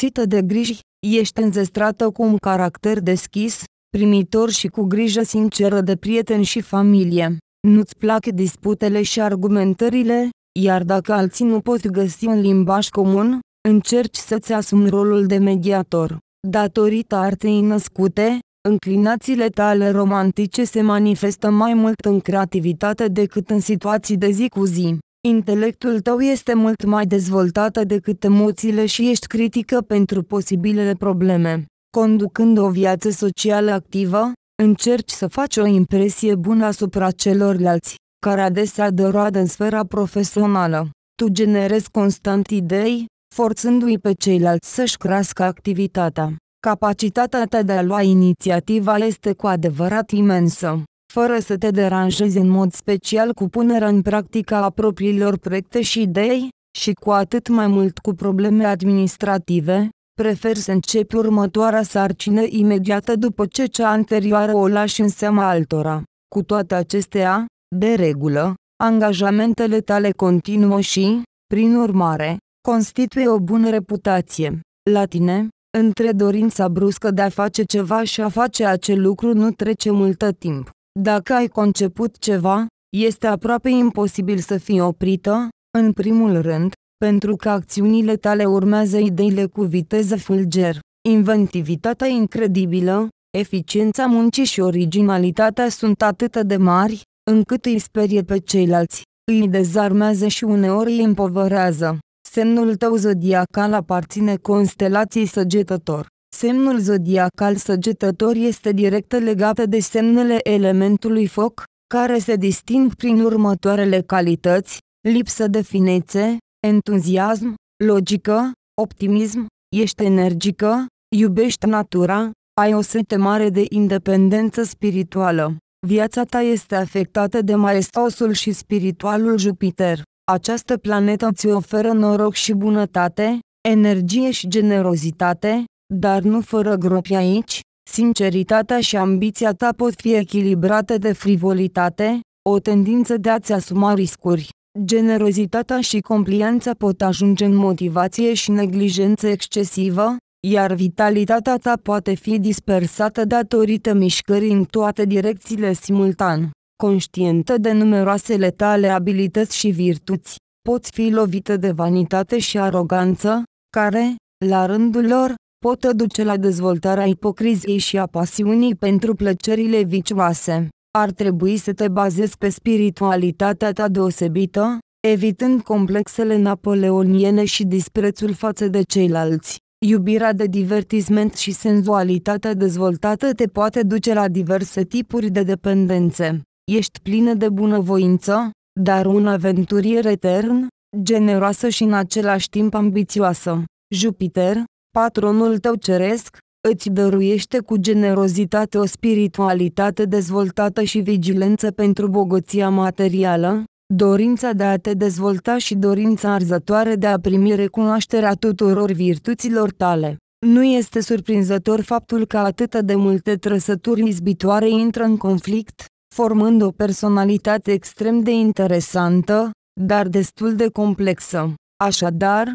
lipsită de griji, ești înzestrată cu un caracter deschis, primitor și cu grijă sinceră de prieteni și familie. Nu-ți plac disputele și argumentările, iar dacă alții nu pot găsi un limbaj comun, încerci să-ți asumi rolul de mediator. Datorită artei născute, înclinațiile tale romantice se manifestă mai mult în creativitate decât în situații de zi cu zi. Intelectul tău este mult mai dezvoltată decât emoțiile și ești critică pentru posibilele probleme. Conducând o viață socială activă, încerci să faci o impresie bună asupra celorlalți, care adesea dă roadă în sfera profesională. Tu generezi constant idei, forțându-i pe ceilalți să-și crească activitatea. Capacitatea ta de a lua inițiativa este cu adevărat imensă fără să te deranjezi în mod special cu punerea în practică a propriilor proiecte și idei, și cu atât mai mult cu probleme administrative, prefer să începi următoarea sarcină imediată după ce cea anterioară o lași în seama altora. Cu toate acestea, de regulă, angajamentele tale continuă și, prin urmare, constituie o bună reputație. La tine, între dorința bruscă de a face ceva și a face acel lucru nu trece multă timp. Dacă ai conceput ceva, este aproape imposibil să fii oprită, în primul rând, pentru că acțiunile tale urmează ideile cu viteză fulger. Inventivitatea incredibilă, eficiența muncii și originalitatea sunt atât de mari, încât îi sperie pe ceilalți, îi dezarmează și uneori îi împovărează. Semnul tău zodiacal aparține constelației săgetător. Semnul zodiacal săgetător este direct legat de semnele elementului foc, care se disting prin următoarele calități, lipsă de finețe, entuziasm, logică, optimism, ești energică, iubești natura, ai o sete mare de independență spirituală. Viața ta este afectată de maestosul și spiritualul Jupiter. Această planetă îți oferă noroc și bunătate, energie și generozitate, dar nu fără gropi aici, sinceritatea și ambiția ta pot fi echilibrate de frivolitate, o tendință de a-ți asuma riscuri. Generozitatea și complianța pot ajunge în motivație și neglijență excesivă, iar vitalitatea ta poate fi dispersată datorită mișcării în toate direcțiile simultan. Conștientă de numeroasele tale abilități și virtuți, poți fi lovită de vanitate și aroganță, care, la rândul lor, pot aduce la dezvoltarea ipocriziei și a pasiunii pentru plăcerile vicioase. Ar trebui să te bazezi pe spiritualitatea ta deosebită, evitând complexele napoleoniene și disprețul față de ceilalți. Iubirea de divertisment și senzualitatea dezvoltată te poate duce la diverse tipuri de dependențe. Ești plină de bunăvoință, dar un aventurier etern, generoasă și în același timp ambițioasă. Jupiter, patronul tău ceresc, îți dăruiește cu generozitate o spiritualitate dezvoltată și vigilență pentru bogăția materială, dorința de a te dezvolta și dorința arzătoare de a primi recunoașterea tuturor virtuților tale. Nu este surprinzător faptul că atât de multe trăsături izbitoare intră în conflict, formând o personalitate extrem de interesantă, dar destul de complexă. Așadar,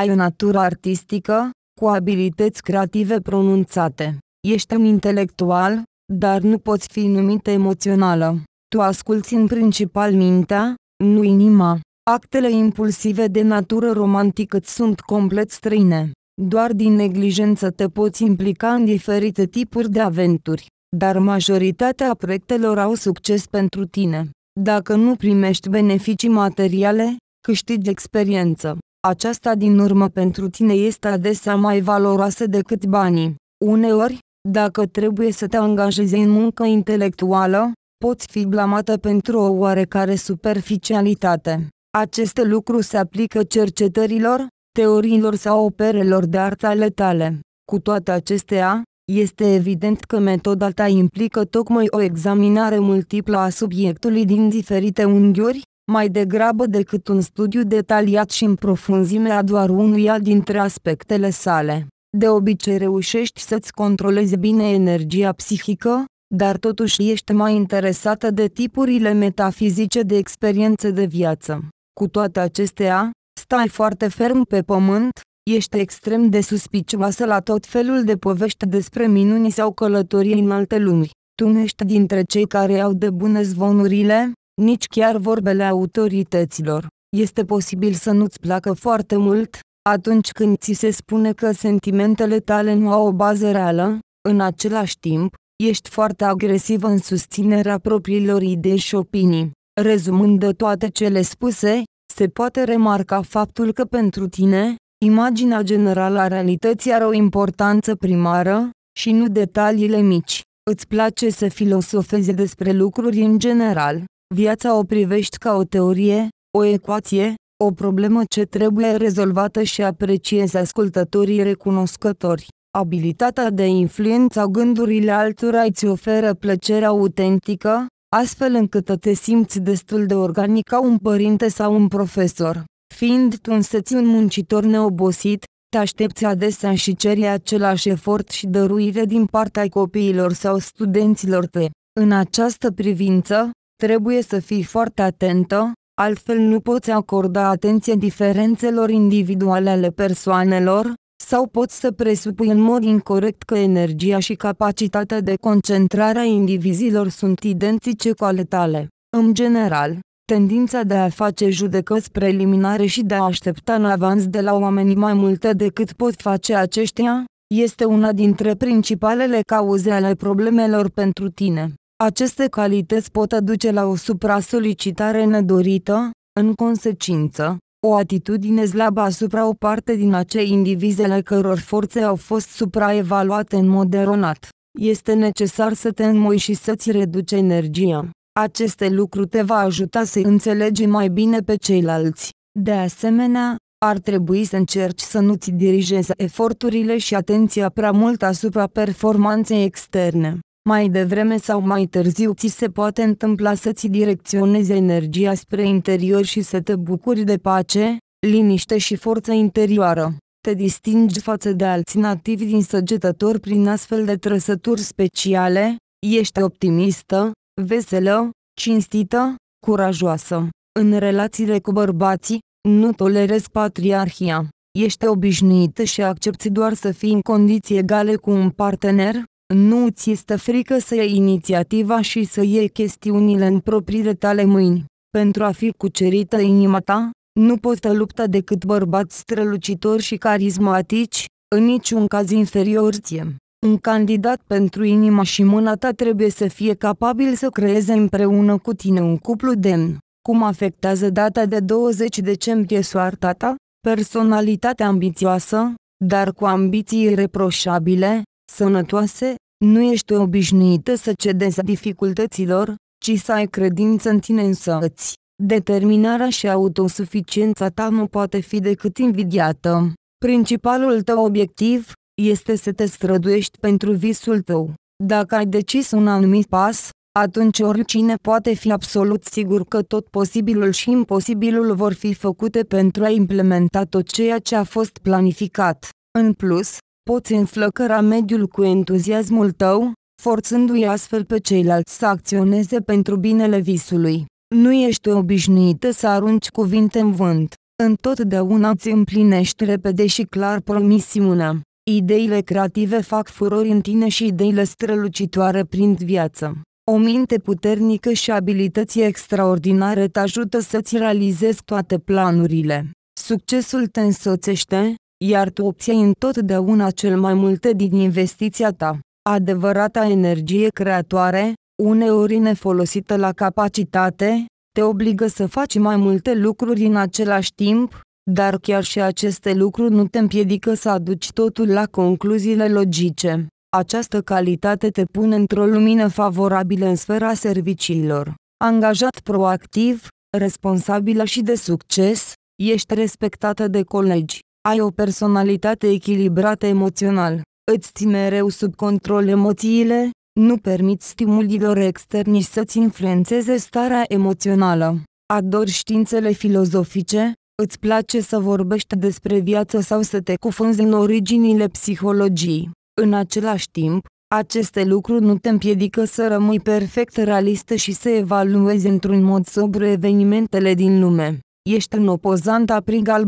Ai o natură artistică, cu abilități creative pronunțate. Ești un intelectual, dar nu poți fi numită emoțională. Tu asculți în principal mintea, nu inima. Actele impulsive de natură romantică îți sunt complet străine. Doar din neglijență te poți implica în diferite tipuri de aventuri, dar majoritatea proiectelor au succes pentru tine. Dacă nu primești beneficii materiale, câștigi experiență aceasta din urmă pentru tine este adesea mai valoroasă decât banii. Uneori, dacă trebuie să te angajezi în muncă intelectuală, poți fi blamată pentru o oarecare superficialitate. Acest lucru se aplică cercetărilor, teoriilor sau operelor de artă ale tale. Cu toate acestea, este evident că metoda ta implică tocmai o examinare multiplă a subiectului din diferite unghiuri, mai degrabă decât un studiu detaliat și în profunzime a doar unuia dintre aspectele sale. De obicei reușești să-ți controlezi bine energia psihică, dar totuși ești mai interesată de tipurile metafizice de experiențe de viață. Cu toate acestea, stai foarte ferm pe pământ, ești extrem de suspicioasă la tot felul de povești despre minuni sau călătorii în alte lumi. Tu nu ești dintre cei care au de bune zvonurile, nici chiar vorbele autorităților. Este posibil să nu-ți placă foarte mult, atunci când ți se spune că sentimentele tale nu au o bază reală, în același timp, ești foarte agresiv în susținerea propriilor idei și opinii. Rezumând toate cele spuse, se poate remarca faptul că pentru tine, imaginea generală a realității are o importanță primară, și nu detaliile mici. Îți place să filosofezi despre lucruri în general, Viața o privești ca o teorie, o ecuație, o problemă ce trebuie rezolvată și apreciezi ascultătorii recunoscători. Abilitatea de influența gândurile altora îți oferă plăcerea autentică, astfel încât te simți destul de organic ca un părinte sau un profesor. Fiind tu însăți un muncitor neobosit, te aștepți adesea și ceri același efort și dăruire din partea copiilor sau studenților tăi. În această privință, Trebuie să fii foarte atentă, altfel nu poți acorda atenție diferențelor individuale ale persoanelor, sau poți să presupui în mod incorrect că energia și capacitatea de concentrare a indivizilor sunt identice cu ale tale. În general, tendința de a face judecăți preliminare și de a aștepta în avans de la oameni mai multe decât pot face aceștia, este una dintre principalele cauze ale problemelor pentru tine. Aceste calități pot aduce la o supra-solicitare nedorită, în consecință, o atitudine slabă asupra o parte din acei indivizele căror forțe au fost supraevaluate în mod eronat. Este necesar să te înmoi și să-ți reduci energia. Aceste lucruri te va ajuta să înțelegi mai bine pe ceilalți. De asemenea, ar trebui să încerci să nu-ți dirigezi eforturile și atenția prea mult asupra performanței externe mai devreme sau mai târziu ți se poate întâmpla să-ți direcționezi energia spre interior și să te bucuri de pace, liniște și forță interioară. Te distingi față de alți nativi din săgetători prin astfel de trăsături speciale, ești optimistă, veselă, cinstită, curajoasă. În relațiile cu bărbații, nu tolerezi patriarhia. Ești obișnuită și accepti doar să fii în condiții egale cu un partener, nu ți este frică să iei inițiativa și să iei chestiunile în propriile tale mâini. Pentru a fi cucerită inima ta, nu poți da lupta decât bărbați strălucitori și carismatici, în niciun caz inferior ție. Un candidat pentru inima și mâna ta trebuie să fie capabil să creeze împreună cu tine un cuplu demn. Cum afectează data de 20 decembrie soarta ta? Personalitate ambițioasă, dar cu ambiții reproșabile, sănătoase, nu ești obișnuită să cedezi dificultăților, ci să ai credință în tine însăți. Determinarea și autosuficiența ta nu poate fi decât invidiată. Principalul tău obiectiv este să te străduiești pentru visul tău. Dacă ai decis un anumit pas, atunci oricine poate fi absolut sigur că tot posibilul și imposibilul vor fi făcute pentru a implementa tot ceea ce a fost planificat. În plus, poți înflăcăra mediul cu entuziasmul tău, forțându-i astfel pe ceilalți să acționeze pentru binele visului. Nu ești obișnuită să arunci cuvinte în vânt. Întotdeauna îți împlinești repede și clar promisiunea. Ideile creative fac furori în tine și ideile strălucitoare prind viață. O minte puternică și abilități extraordinare te ajută să-ți realizezi toate planurile. Succesul te însoțește, iar tu obții întotdeauna cel mai multe din investiția ta. Adevărata energie creatoare, uneori nefolosită la capacitate, te obligă să faci mai multe lucruri în același timp, dar chiar și aceste lucruri nu te împiedică să aduci totul la concluziile logice. Această calitate te pune într-o lumină favorabilă în sfera serviciilor. Angajat proactiv, responsabilă și de succes, ești respectată de colegi. Ai o personalitate echilibrată emoțional, îți ții mereu sub control emoțiile, nu permiți stimulilor externi să-ți influențeze starea emoțională. Ador științele filozofice, îți place să vorbești despre viață sau să te cufunzi în originile psihologiei. În același timp, aceste lucruri nu te împiedică să rămâi perfect realistă și să evaluezi într-un mod sobru evenimentele din lume. Ești un opozant a al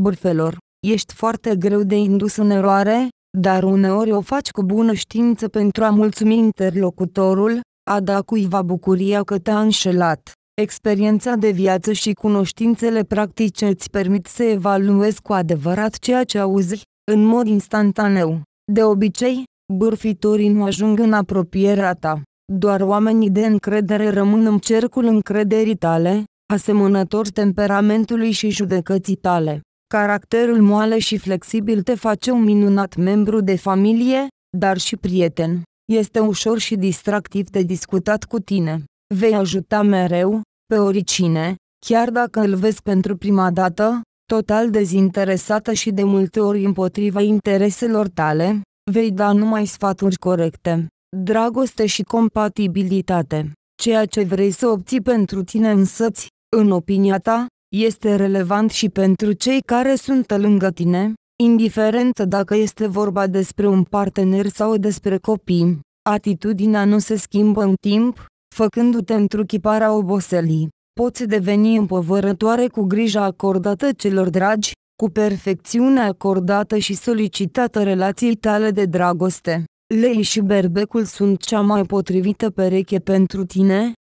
Ești foarte greu de indus în eroare, dar uneori o faci cu bună știință pentru a mulțumi interlocutorul, a da cuiva bucuria că te-a înșelat. Experiența de viață și cunoștințele practice îți permit să evaluezi cu adevărat ceea ce auzi, în mod instantaneu. De obicei, bârfitorii nu ajung în apropierea ta. Doar oamenii de încredere rămân în cercul încrederii tale, asemănător temperamentului și judecății tale. Caracterul moale și flexibil te face un minunat membru de familie, dar și prieten. Este ușor și distractiv de discutat cu tine. Vei ajuta mereu, pe oricine, chiar dacă îl vezi pentru prima dată, total dezinteresată și de multe ori împotriva intereselor tale, vei da numai sfaturi corecte, dragoste și compatibilitate. Ceea ce vrei să obții pentru tine însăți, în opinia ta, este relevant și pentru cei care sunt lângă tine, indiferent dacă este vorba despre un partener sau despre copii. Atitudinea nu se schimbă în timp, făcându-te întruchiparea oboselii. Poți deveni împovărătoare cu grija acordată celor dragi, cu perfecțiunea acordată și solicitată relației tale de dragoste. Lei și berbecul sunt cea mai potrivită pereche pentru tine,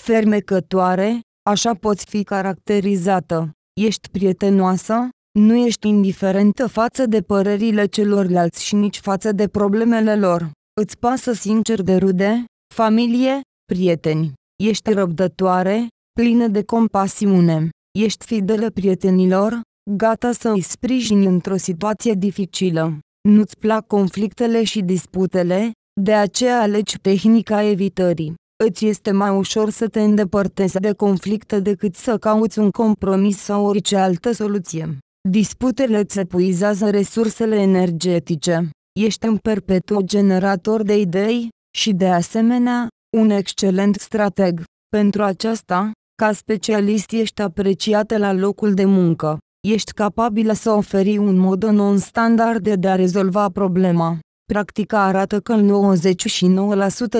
fermecătoare, așa poți fi caracterizată. Ești prietenoasă, nu ești indiferentă față de părerile celorlalți și nici față de problemele lor. Îți pasă sincer de rude, familie, prieteni. Ești răbdătoare, plină de compasiune. Ești fidelă prietenilor, gata să îi sprijini într-o situație dificilă. Nu-ți plac conflictele și disputele, de aceea alegi tehnica evitării îți este mai ușor să te îndepărtezi de conflicte decât să cauți un compromis sau orice altă soluție. Disputele îți epuizează resursele energetice, ești un perpetuo generator de idei și, de asemenea, un excelent strateg. Pentru aceasta, ca specialist ești apreciată la locul de muncă. Ești capabilă să oferi un mod non-standard de a rezolva problema. Practica arată că în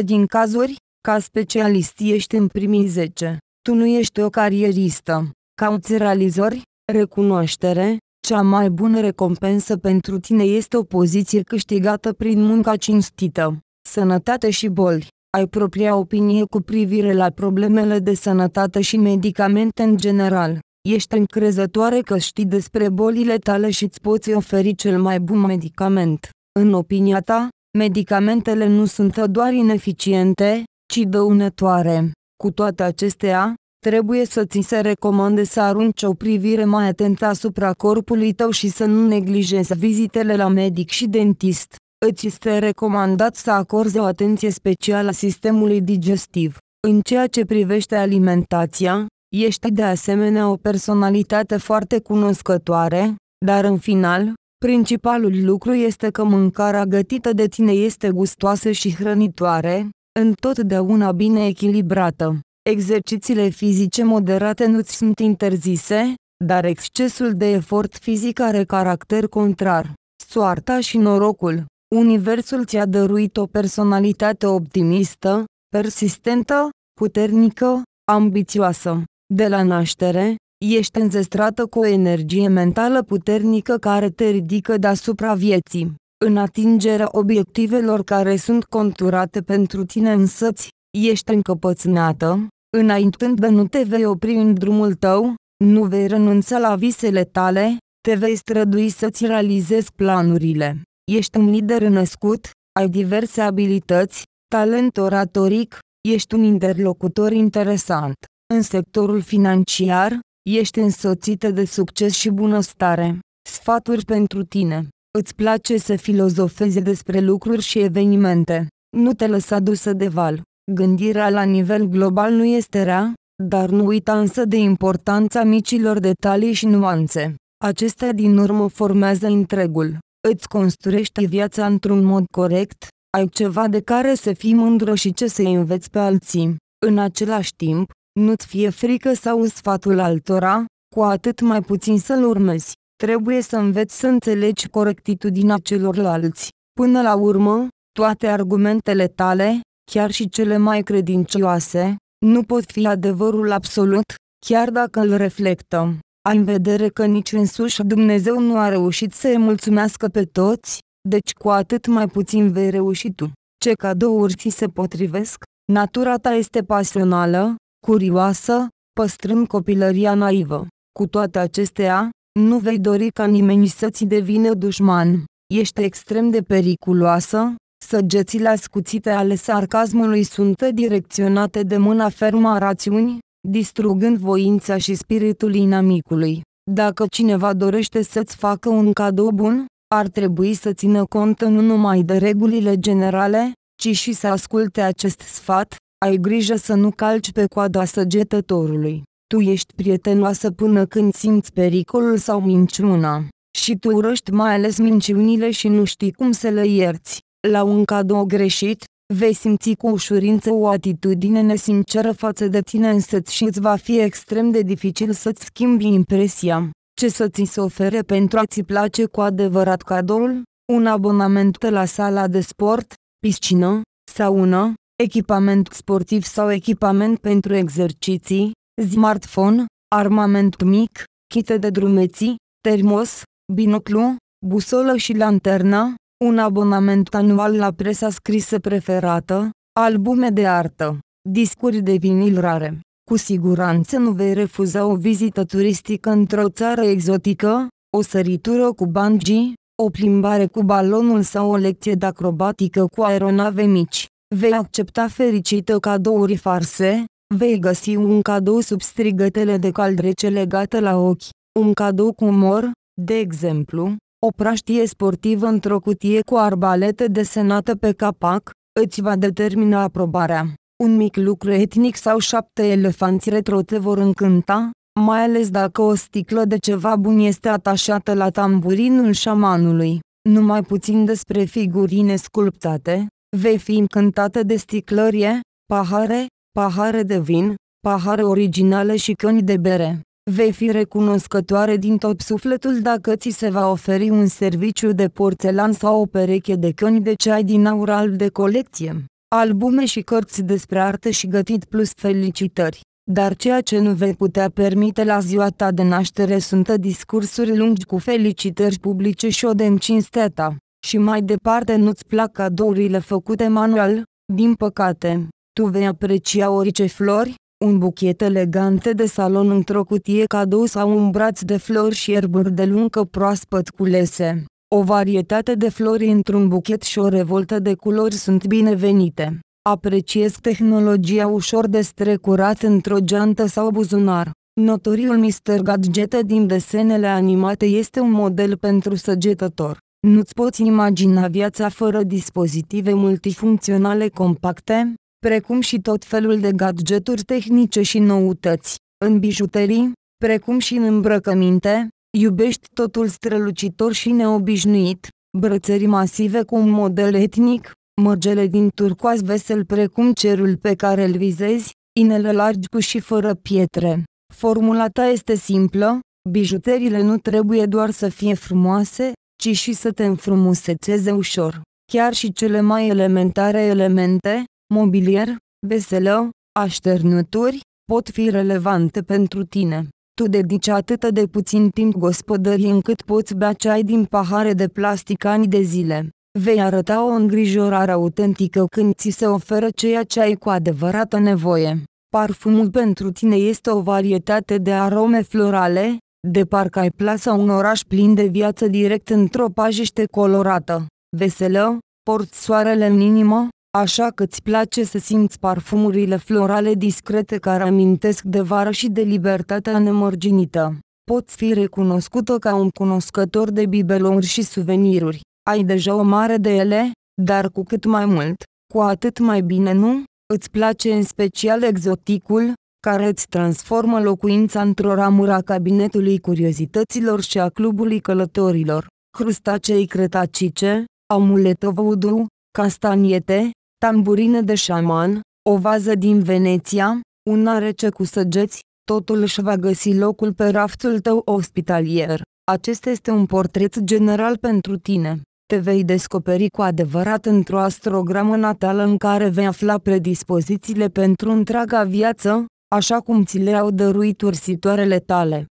99% din cazuri, ca specialist ești în primii 10. Tu nu ești o carieristă. Cauți realizori, recunoaștere, cea mai bună recompensă pentru tine este o poziție câștigată prin munca cinstită, sănătate și boli. Ai propria opinie cu privire la problemele de sănătate și medicamente în general. Ești încrezătoare că știi despre bolile tale și îți poți oferi cel mai bun medicament. În opinia ta, medicamentele nu sunt doar ineficiente, ci dăunătoare. Cu toate acestea, trebuie să ți se recomande să arunci o privire mai atentă asupra corpului tău și să nu neglijezi vizitele la medic și dentist. Îți este recomandat să acorzi o atenție specială sistemului digestiv. În ceea ce privește alimentația, ești de asemenea o personalitate foarte cunoscătoare, dar în final, principalul lucru este că mâncarea gătită de tine este gustoasă și hrănitoare, întotdeauna bine echilibrată. Exercițiile fizice moderate nu-ți sunt interzise, dar excesul de efort fizic are caracter contrar. Soarta și norocul. Universul ți-a dăruit o personalitate optimistă, persistentă, puternică, ambițioasă. De la naștere, ești înzestrată cu o energie mentală puternică care te ridică deasupra vieții. În atingerea obiectivelor care sunt conturate pentru tine însăți, ești încăpățânată, înaintând de nu te vei opri în drumul tău, nu vei renunța la visele tale, te vei strădui să-ți realizezi planurile. Ești un lider născut, ai diverse abilități, talent oratoric, ești un interlocutor interesant. În sectorul financiar, ești însoțită de succes și bunăstare. Sfaturi pentru tine Îți place să filozofezi despre lucruri și evenimente. Nu te lăsa dusă de val. Gândirea la nivel global nu este rea, dar nu uita însă de importanța micilor detalii și nuanțe. Acestea din urmă formează întregul. Îți construiești viața într-un mod corect, ai ceva de care să fii mândră și ce să înveți pe alții. În același timp, nu-ți fie frică să auzi sfatul altora, cu atât mai puțin să-l urmezi. Trebuie să înveți să înțelegi corectitudinea celorlalți. Până la urmă, toate argumentele tale, chiar și cele mai credincioase, nu pot fi adevărul absolut, chiar dacă îl reflectăm. Ai în vedere că nici însuși Dumnezeu nu a reușit să îi mulțumească pe toți, deci cu atât mai puțin vei reuși tu. Ce cadouri ți se potrivesc? Natura ta este pasională, curioasă, păstrând copilăria naivă. Cu toate acestea, nu vei dori ca nimeni să-ți devină dușman. Ești extrem de periculoasă, săgețile ascuțite ale sarcasmului sunt direcționate de mâna fermă a rațiunii, distrugând voința și spiritul inamicului. Dacă cineva dorește să-ți facă un cadou bun, ar trebui să țină cont nu numai de regulile generale, ci și să asculte acest sfat, ai grijă să nu calci pe coada săgetătorului tu ești prietenoasă până când simți pericolul sau minciuna. Și tu urăști mai ales minciunile și nu știi cum să le ierți. La un cadou greșit, vei simți cu ușurință o atitudine nesinceră față de tine însăți și îți va fi extrem de dificil să-ți schimbi impresia. Ce să ți se ofere pentru a-ți place cu adevărat cadoul? Un abonament la sala de sport, piscină, saună, echipament sportiv sau echipament pentru exerciții, smartphone, armament mic, chite de drumeții, termos, binoclu, busolă și lanterna, un abonament anual la presa scrisă preferată, albume de artă, discuri de vinil rare. Cu siguranță nu vei refuza o vizită turistică într-o țară exotică, o săritură cu bungee, o plimbare cu balonul sau o lecție de acrobatică cu aeronave mici. Vei accepta fericită cadouri farse, Vei găsi un cadou sub strigătele de caldrece legată la ochi, un cadou cu mor, de exemplu, o praștie sportivă într-o cutie cu arbalete desenată pe capac, îți va determina aprobarea. Un mic lucru etnic sau șapte elefanți retro te vor încânta, mai ales dacă o sticlă de ceva bun este atașată la tamburinul șamanului. Numai puțin despre figurine sculptate, vei fi încântată de sticlărie, pahare, pahare de vin, pahare originale și căni de bere. Vei fi recunoscătoare din tot sufletul dacă ți se va oferi un serviciu de porțelan sau o pereche de căni de ceai din aur alb de colecție, albume și cărți despre artă și gătit plus felicitări. Dar ceea ce nu vei putea permite la ziua ta de naștere sunt discursuri lungi cu felicitări publice și o de încinsteta. Și mai departe nu-ți plac cadourile făcute manual, din păcate. Tu vei aprecia orice flori, un buchet elegant de salon într-o cutie cadou sau un braț de flori și erburi de luncă proaspăt culese. O varietate de flori într-un buchet și o revoltă de culori sunt binevenite. Apreciez tehnologia ușor de strecurat într-o geantă sau buzunar. Notoriul Mr. Gadget din desenele animate este un model pentru săgetător. Nu-ți poți imagina viața fără dispozitive multifuncționale compacte, precum și tot felul de gadgeturi tehnice și noutăți. În bijuterii, precum și în îmbrăcăminte, iubești totul strălucitor și neobișnuit, brățări masive cu un model etnic, mărgele din turcoaz vesel precum cerul pe care îl vizezi, inele largi cu și fără pietre. Formula ta este simplă, bijuteriile nu trebuie doar să fie frumoase, ci și să te înfrumusețeze ușor. Chiar și cele mai elementare elemente, mobilier, veselă, așternuturi, pot fi relevante pentru tine. Tu dedici atât de puțin timp gospodării încât poți bea ceai din pahare de plastic ani de zile. Vei arăta o îngrijorare autentică când ți se oferă ceea ce ai cu adevărată nevoie. Parfumul pentru tine este o varietate de arome florale, de parcă ai plasa un oraș plin de viață direct într-o pajiște colorată. Veselă, porți soarele în inimă, Așa că îți place să simți parfumurile florale discrete care amintesc de vară și de libertatea nemărginită. Poți fi recunoscută ca un cunoscător de bibelouri și suveniruri. Ai deja o mare de ele, dar cu cât mai mult, cu atât mai bine nu? Îți place în special exoticul, care îți transformă locuința într-o ramură a cabinetului curiozităților și a clubului călătorilor. Crustacei cretacice, amuletă voodoo, castaniete, tamburină de șaman, o vază din Veneția, una rece cu săgeți, totul își va găsi locul pe raftul tău ospitalier. Acesta este un portret general pentru tine. Te vei descoperi cu adevărat într-o astrogramă natală în care vei afla predispozițiile pentru întreaga viață, așa cum ți le-au dăruit ursitoarele tale.